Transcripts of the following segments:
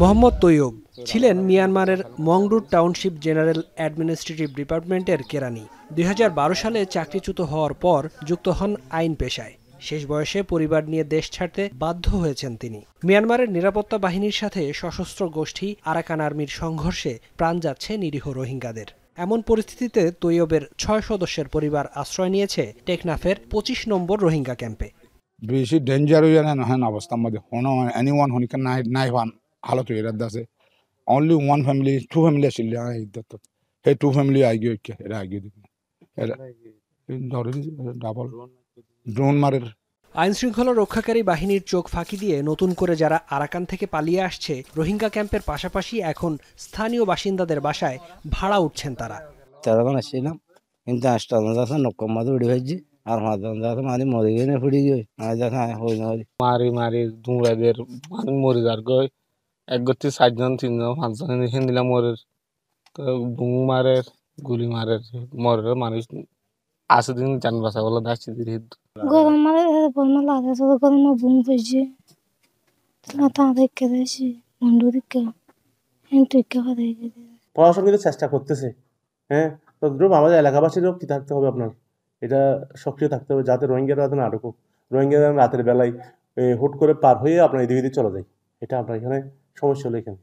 মোহাম্মদ তৈয়ব ছিলেন মিয়ানমারের মংডুর টাউনশিপ জেনারেল অ্যাডমিনিস্ট্রেটিভ ডিপার্টমেন্টের কেরানি দুই সালে চাকরিচ্যুত হওয়ার পর যুক্ত হন আইন পেশায় শেষ বয়সে পরিবার নিয়ে দেশ ছাড়তে বাধ্য হয়েছেন তিনি মিয়ানমারের নিরাপত্তা বাহিনীর সাথে সশস্ত্র গোষ্ঠী আরাকান আর্মির সংঘর্ষে প্রাণ যাচ্ছে নিরীহ রোহিঙ্গাদের এমন পরিস্থিতিতে তৈয়বের ছয় সদস্যের পরিবার আশ্রয় নিয়েছে টেকনাফের পঁচিশ নম্বর রোহিঙ্গা ক্যাম্পে বেশি ডেঞ্জার হয়ে যায় হ্যাঁ, নহেন অবস্থা মধ্যে হন এনি ওয়ান হনিকে নাই নাই হওয়ান হালত হয়ে রাত আছে only one family to family আসিল সেই টু ফ্যামিলি আগে কে এরা আগে ডাবল ড্রোন মারের আইন শৃঙ্খলা রক্ষাকারী বাহিনীর চোখ ফাঁকি দিয়ে নতুন করে যারা আরাকান থেকে পালিয়ে আসছে রোহিঙ্গা ক্যাম্পের পাশাপাশি এখন স্থানীয় বাসিন্দাদের বাসায় ভাড়া উঠছেন তারা চারবার আসছিলাম কিন্তু আসতে নকম মাদুড়ি হয়েছে আর মাঝখান মাঝে মরে না ফুটি গই মানে দেখা হ্যাঁ, হই না হই মারি মারি দুমড়া মানে মরে যার গই এক গতি চারজন তিনজন পাঁচজন হেন দিলাম মরের তো বুং মারে গুলি মারে মরের মানুষ আসে দিন জান বাসা বলে দাসি দিয়ে গরম মারে বলমা লাগে তো গরম বুং পেয়েছে তা দেখে দেশি মন্ডু দিকে হেন গেছে পড়াশোনা কিন্তু চেষ্টা করতেছে হ্যাঁ তো আমাদের এলাকাবাসীরও কি থাকতে হবে আপনার এটা সক্রিয় থাকতে হবে যাতে রোহিঙ্গারা যাতে না ঢুকুক রোহিঙ্গারা রাতের বেলায় হুট করে পার হয়ে আপনার এদিকে চলে যায় এটা আপনার এখানে সমস্যা হলো এখানে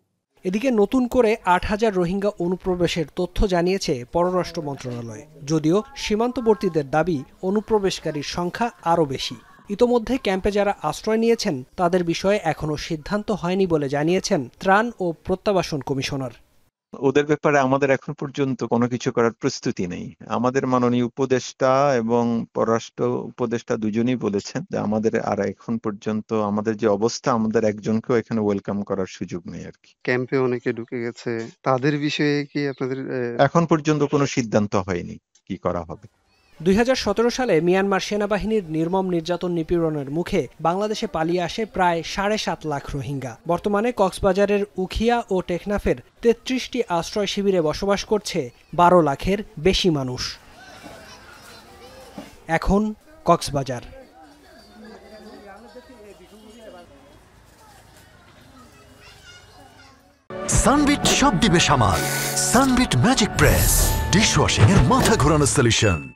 এদিকে নতুন করে আট হাজার রোহিঙ্গা অনুপ্রবেশের তথ্য জানিয়েছে পররাষ্ট্র মন্ত্রণালয় যদিও সীমান্তবর্তীদের দাবি অনুপ্রবেশকারীর সংখ্যা আরও বেশি ইতোমধ্যে ক্যাম্পে যারা আশ্রয় নিয়েছেন তাদের বিষয়ে এখনও সিদ্ধান্ত হয়নি বলে জানিয়েছেন ত্রাণ ও প্রত্যাবাসন কমিশনার ওদের ব্যাপারে আমাদের এখন পর্যন্ত কোনো কিছু করার প্রস্তুতি নেই আমাদের মাননীয় উপদেষ্টা এবং পররাষ্ট্র উপদেষ্টা দুজনেই বলেছেন যে আমাদের আর এখন পর্যন্ত আমাদের যে অবস্থা আমাদের একজনকেও এখানে ওয়েলকাম করার সুযোগ নেই আর কি ক্যাম্পে অনেকে ঢুকে গেছে তাদের বিষয়ে কি আপনাদের এখন পর্যন্ত কোনো সিদ্ধান্ত হয়নি কি করা হবে দুই সালে মিয়ানমার সেনাবাহিনীর নির্মম নির্যাতন নিপীড়নের মুখে বাংলাদেশে পালিয়ে আসে প্রায় সাড়ে সাত লাখ রোহিঙ্গা বর্তমানে কক্সবাজারের উখিয়া ও টেকনাফের তেত্রিশটি আশ্রয় শিবিরে বসবাস করছে বারো লাখের বেশি মানুষ এখন কক্সবাজার সানবিট সব দিবে সামাল সানবিট ম্যাজিক প্রেস ডিশওয়াশিং এর মাথা ঘোরানো সলিউশন